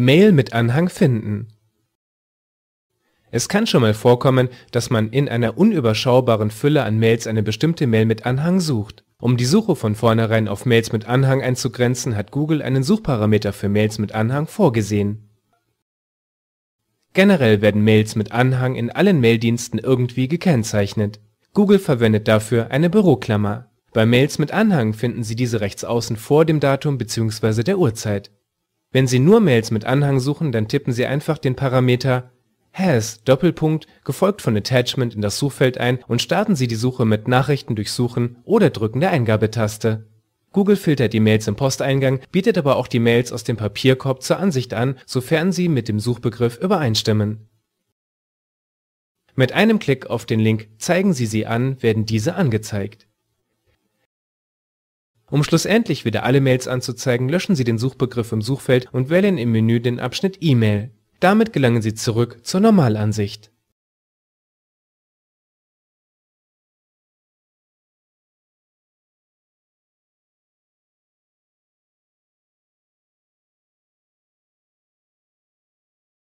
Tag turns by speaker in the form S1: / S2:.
S1: Mail mit Anhang finden. Es kann schon mal vorkommen, dass man in einer unüberschaubaren Fülle an Mails eine bestimmte Mail mit Anhang sucht. Um die Suche von vornherein auf Mails mit Anhang einzugrenzen, hat Google einen Suchparameter für Mails mit Anhang vorgesehen. Generell werden Mails mit Anhang in allen Maildiensten irgendwie gekennzeichnet. Google verwendet dafür eine Büroklammer. Bei Mails mit Anhang finden Sie diese rechts außen vor dem Datum bzw. der Uhrzeit. Wenn Sie nur Mails mit Anhang suchen, dann tippen Sie einfach den Parameter has Doppelpunkt gefolgt von Attachment in das Suchfeld ein und starten Sie die Suche mit Nachrichten durchsuchen oder drücken der Eingabetaste. Google filtert die Mails im Posteingang, bietet aber auch die Mails aus dem Papierkorb zur Ansicht an, sofern sie mit dem Suchbegriff übereinstimmen. Mit einem Klick auf den Link Zeigen Sie sie an werden diese angezeigt. Um schlussendlich wieder alle Mails anzuzeigen, löschen Sie den Suchbegriff im Suchfeld und wählen im Menü den Abschnitt E-Mail. Damit gelangen Sie zurück zur Normalansicht